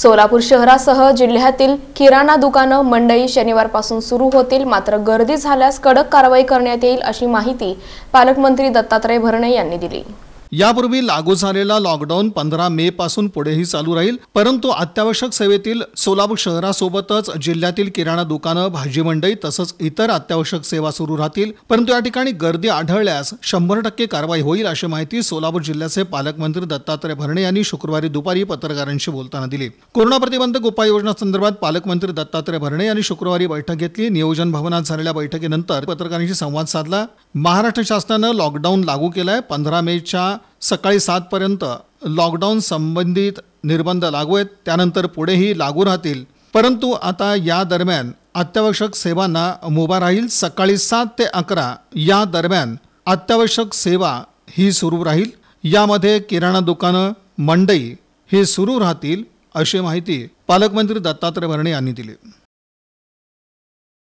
सोलापूर शहरासह जिल्ह्यातील किराणा दुकानं मंडई शनिवारपासून सुरू होतील मात्र गर्दी झाल्यास कडक कारवाई करण्यात येईल अशी माहिती पालकमंत्री दत्तात्रय भरणे यांनी दिली यापूर्वी लागू झालेला लॉकडाऊन पंधरा मे पासून पुढेही चालू राहील परंतु अत्यावश्यक सेवेतील सोलापूर शहरासोबतच जिल्ह्यातील किराणा दुकानं भाजी मंडई तसंच इतर अत्यावश्यक सेवा सुरू राहतील परंतु या ठिकाणी गर्दी आढळल्यास शंभर टक्के कारवाई होईल अशी माहिती सोलापूर जिल्ह्याचे पालकमंत्री दत्तात्रय भरणे यांनी शुक्रवारी दुपारी पत्रकारांशी बोलताना दिली कोरोना प्रतिबंधक उपाययोजना संदर्भात पालकमंत्री दत्तात्रय भरणे यांनी शुक्रवारी बैठक घेतली नियोजन भवनात झालेल्या बैठकीनंतर पत्रकारांशी संवाद साधला महाराष्ट्र शासनानं लॉकडाऊन लागू केलाय पंधरा मेच्या सकाळी सातपर्यंत लॉकडाऊन संबंधित निर्बंध लागू आहेत त्यानंतर पुढेही लागू राहतील परंतु आता या दरम्यान अत्यावश्यक सेवांना मुभा राहील सकाळी सात ते अकरा या दरम्यान अत्यावश्यक सेवा ही सुरू राहील यामध्ये किराणा दुकानं मंडई हे सुरू राहतील अशी माहिती पालकमंत्री दत्तात्रय भरणे यांनी दिली